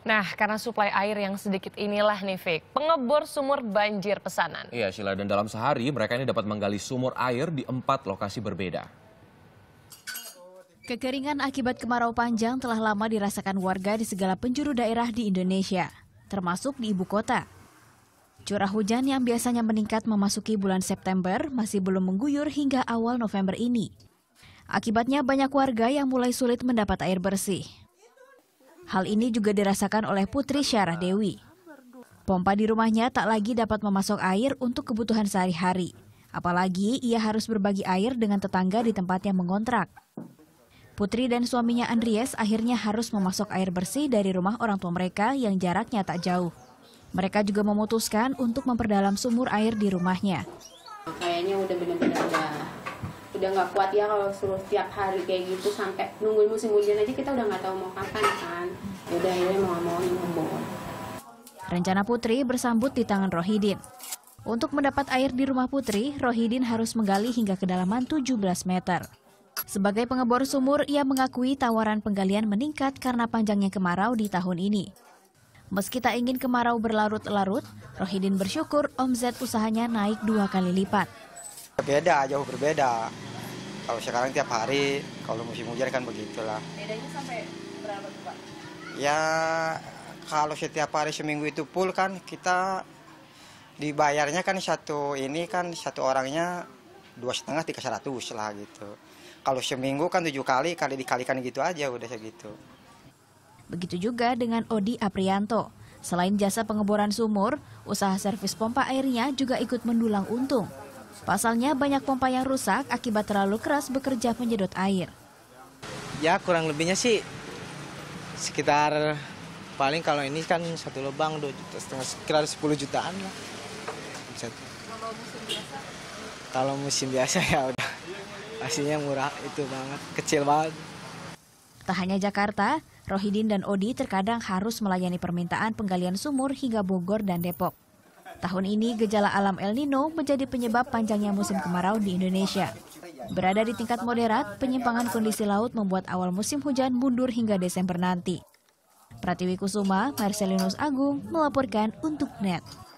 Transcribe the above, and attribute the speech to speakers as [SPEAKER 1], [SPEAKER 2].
[SPEAKER 1] Nah, karena suplai air yang sedikit inilah nih, Fik, pengebor sumur banjir pesanan.
[SPEAKER 2] Iya, Sheila, dan dalam sehari mereka ini dapat menggali sumur air di empat lokasi berbeda. Kekeringan akibat kemarau panjang telah lama dirasakan warga di segala penjuru daerah di Indonesia, termasuk di ibu kota. Curah hujan yang biasanya meningkat memasuki bulan September masih belum mengguyur hingga awal November ini. Akibatnya banyak warga yang mulai sulit mendapat air bersih, Hal ini juga dirasakan oleh Putri Syarah Dewi. Pompa di rumahnya tak lagi dapat memasok air untuk kebutuhan sehari-hari. Apalagi ia harus berbagi air dengan tetangga di tempat yang mengontrak. Putri dan suaminya Andries akhirnya harus memasok air bersih dari rumah orang tua mereka yang jaraknya tak jauh. Mereka juga memutuskan untuk memperdalam sumur air di rumahnya. Kayaknya udah benar-benar udah nggak kuat ya kalau suruh tiap hari kayak gitu sampai nungguin musim hujan aja kita udah nggak tahu mau kapan kan ya udah ini mau mau ngimbon rencana Putri bersambut di tangan Rohidin untuk mendapat air di rumah Putri, Rohidin harus menggali hingga kedalaman 17 meter. Sebagai pengebor sumur, ia mengakui tawaran penggalian meningkat karena panjangnya kemarau di tahun ini. Meski tak ingin kemarau berlarut-larut, Rohidin bersyukur omzet usahanya naik dua kali lipat.
[SPEAKER 1] Berbeda, jauh berbeda. Kalau sekarang tiap hari, kalau musim hujan kan begitulah.
[SPEAKER 2] Bedanya sampai berapa tuh Pak?
[SPEAKER 1] Ya kalau setiap hari seminggu itu full kan kita dibayarnya kan satu ini kan satu orangnya dua setengah tiga seratus lah gitu. Kalau seminggu kan tujuh kali kali dikalikan gitu aja udah segitu.
[SPEAKER 2] Begitu juga dengan Odi Aprianto. Selain jasa pengeboran sumur, usaha servis pompa airnya juga ikut mendulang untung. Pasalnya banyak pompa yang rusak akibat terlalu keras bekerja menyedot air.
[SPEAKER 1] Ya kurang lebihnya sih sekitar paling kalau ini kan satu lubang dua juta setengah sekitar 10 jutaan lah. Kalau musim biasa? Kalau musim biasa ya udah pastinya murah itu banget kecil banget.
[SPEAKER 2] Tak hanya Jakarta, Rohidin dan Odi terkadang harus melayani permintaan penggalian sumur hingga Bogor dan Depok. Tahun ini gejala alam El Nino menjadi penyebab panjangnya musim kemarau di Indonesia. Berada di tingkat moderat, penyimpangan kondisi laut membuat awal musim hujan mundur hingga Desember nanti. Pratiwi Kusuma, Marcelinus Agung melaporkan untuk NET.